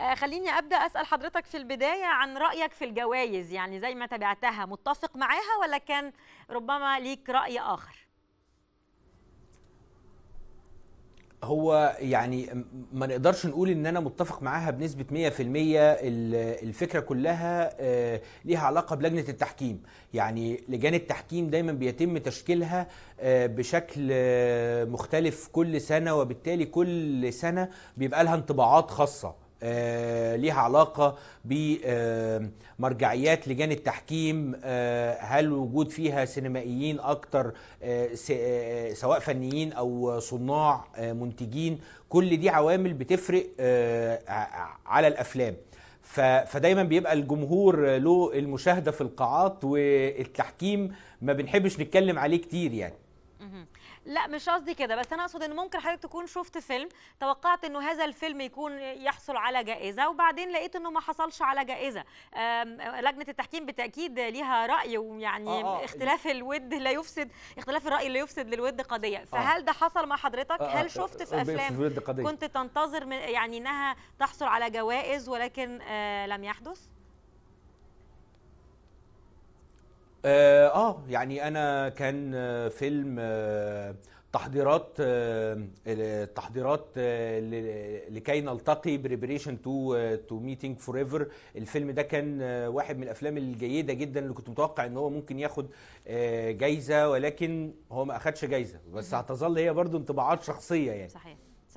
آه، خليني ابدا اسال حضرتك في البدايه عن رايك في الجوائز يعني زي ما تابعتها متفق معاها ولا كان ربما ليك راي اخر هو يعني ما نقدرش نقول ان انا متفق معاها بنسبه 100% الفكره كلها آه، ليها علاقه بلجنه التحكيم يعني لجان التحكيم دايما بيتم تشكيلها آه، بشكل مختلف كل سنه وبالتالي كل سنه بيبقى لها انطباعات خاصه آه، ليها علاقة بمرجعيات لجان التحكيم آه، هل وجود فيها سينمائيين أكتر آه، سواء فنيين أو صناع منتجين كل دي عوامل بتفرق على الأفلام فدايما بيبقى الجمهور له المشاهدة في القاعات والتحكيم ما بنحبش نتكلم عليه كتير يعني لا مش قصدي كده بس انا اقصد ان ممكن حضرتك تكون شفت فيلم توقعت انه هذا الفيلم يكون يحصل على جائزه وبعدين لقيت انه ما حصلش على جائزه لجنه التحكيم بالتاكيد ليها راي ويعني آه آه. اختلاف الود لا يفسد اختلاف الراي لا يفسد للود قضيه آه. فهل ده حصل مع حضرتك آه، آه. هل شفت في افلام كنت تنتظر من يعني انها تحصل على جوائز ولكن لم يحدث آه, اه يعني انا كان آه، فيلم آه تحضيرات آه تحضيرات آه لكي نلتقي بريبريشن تو تو ميتنج فور ايفر الفيلم ده كان آه، واحد من الافلام الجيده جدا اللي كنت متوقع ان هو ممكن ياخد آه، جايزه ولكن هو ما اخدش جايزه بس هتظل هي برضو انطباعات شخصيه يعني صحيح